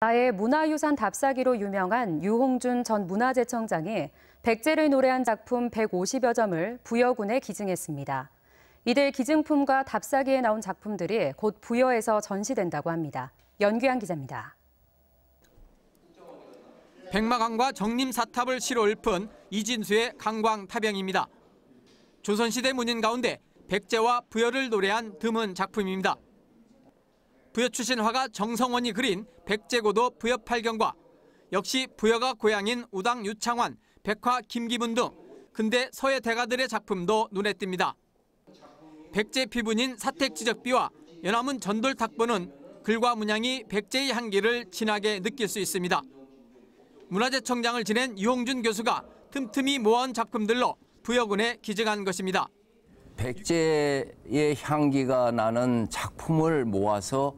나의 문화유산 답사기로 유명한 유홍준 전 문화재청장이 백제를 노래한 작품 150여 점을 부여군에 기증했습니다. 이들 기증품과 답사기에 나온 작품들이 곧 부여에서 전시된다고 합니다. 연규한 기자입니다. 백마강과 정림사탑을 실어 읊은 이진수의 강광타병입니다. 조선시대 문인 가운데 백제와 부여를 노래한 드문 작품입니다. 부여 출신 화가 정성원이 그린 백제고도 부여 팔경과 역시 부여가 고향인 우당 유창환, 백화 김기문 등 근대 서예 대가들의 작품도 눈에 띕니다. 백제 피부인 사택지적비와 연화문 전돌탁보는 글과 문양이 백제의 향기를 진하게 느낄 수 있습니다. 문화재청장을 지낸 유홍준 교수가 틈틈이 모아온 작품들로 부여군에 기증한 것입니다. 백제의 향기가 나는 작품을 모아서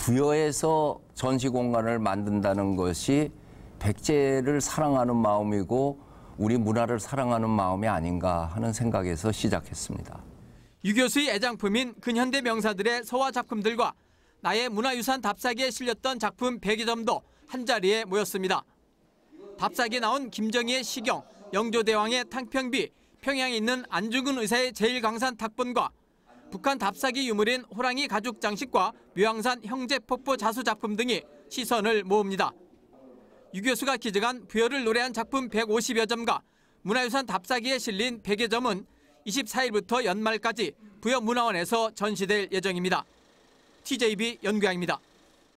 부여해서 전시 공간을 만든다는 것이 백제를 사랑하는 마음이고 우리 문화를 사랑하는 마음이 아닌가 하는 생각에서 시작했습니다. 유 교수의 애장품인 근현대 명사들의 서화 작품들과 나의 문화유산 답사기에 실렸던 작품 100여 점도 한자리에 모였습니다. 답사기에 나온 김정희의 시경, 영조대왕의 탕평비, 평양에 있는 안중근 의사의 제일강산 탁본과 북한 답사기 유물인 호랑이 가죽 장식과 묘양산 형제 폭포 자수 작품 등이 시선을 모읍니다. 유 교수가 기증한 부여를 노래한 작품 150여 점과 문화유산 답사기에 실린 100여 점은 24일부터 연말까지 부여문화원에서 전시될 예정입니다. TJB 연구양입니다.